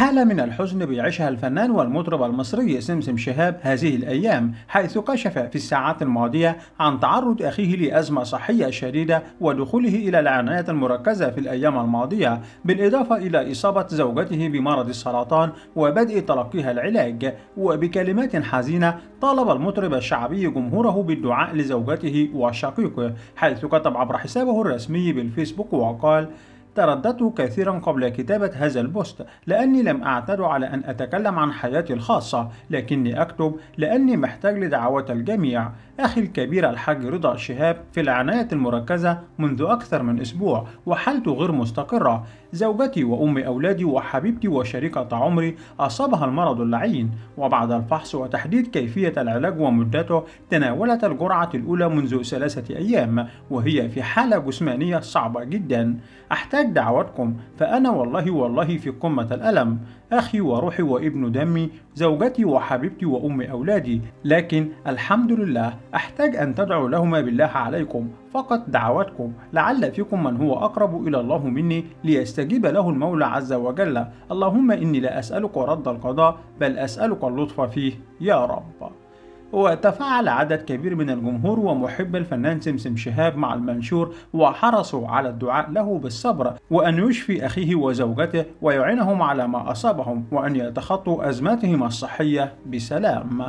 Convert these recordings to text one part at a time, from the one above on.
حالة من الحزن بيعيشها الفنان والمطرب المصري سمسم شهاب هذه الأيام حيث كشف في الساعات الماضية عن تعرض أخيه لأزمة صحية شديدة ودخوله إلى العناية المركزة في الأيام الماضية بالإضافة إلى إصابة زوجته بمرض السرطان وبدء تلقيها العلاج وبكلمات حزينة طالب المطرب الشعبي جمهوره بالدعاء لزوجته وشقيقه حيث كتب عبر حسابه الرسمي بالفيسبوك وقال ترددت كثيرا قبل كتابة هذا البوست لأني لم أعتد على أن أتكلم عن حياتي الخاصة لكني أكتب لأني محتاج لدعوات الجميع أخي الكبير الحاج رضا شهاب في العناية المركزة منذ أكثر من أسبوع وحالته غير مستقرة زوجتي وأم أولادي وحبيبتي وشريكة عمري أصابها المرض اللعين وبعد الفحص وتحديد كيفية العلاج ومدته تناولت الجرعة الأولى منذ ثلاثة أيام وهي في حالة جسمانية صعبة جدا أحتاج قد دعوتكم فأنا والله والله في قمة الألم أخي وروحي وابن دمي زوجتي وحبيبتي وأم أولادي لكن الحمد لله أحتاج أن تدعوا لهما بالله عليكم فقط دعوتكم لعل فيكم من هو أقرب إلى الله مني ليستجيب له المولى عز وجل اللهم إني لا أسألك رد القضاء بل أسألك اللطف فيه يا رب وتفاعل عدد كبير من الجمهور ومحبي الفنان سمسم شهاب مع المنشور وحرصوا على الدعاء له بالصبر وأن يشفي أخيه وزوجته ويعينهم على ما أصابهم وأن يتخطوا أزماتهم الصحية بسلام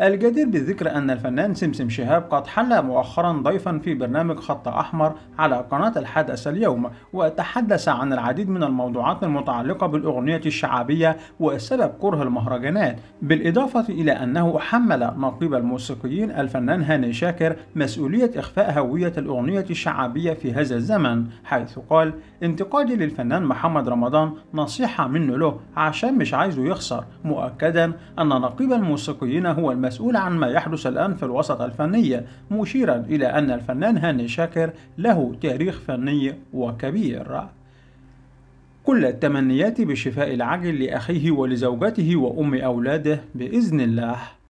الجدير بالذكر أن الفنان سمسم شهاب قد حل مؤخرا ضيفا في برنامج خط أحمر على قناة الحدث اليوم وتحدث عن العديد من الموضوعات المتعلقة بالأغنية الشعبية وسبب كره المهرجانات بالإضافة إلى أنه حمل نقيب الموسيقيين الفنان هاني شاكر مسؤولية إخفاء هوية الأغنية الشعبية في هذا الزمن حيث قال انتقادي للفنان محمد رمضان نصيحة منه له عشان مش عايزه يخسر مؤكدا أن نقيب الموسيقيين هو الم المسؤول عن ما يحدث الآن في الوسط الفني مشيرا إلى أن الفنان هاني شاكر له تاريخ فني وكبير كل التمنيات بالشفاء العاجل لأخيه ولزوجته وأم أولاده بإذن الله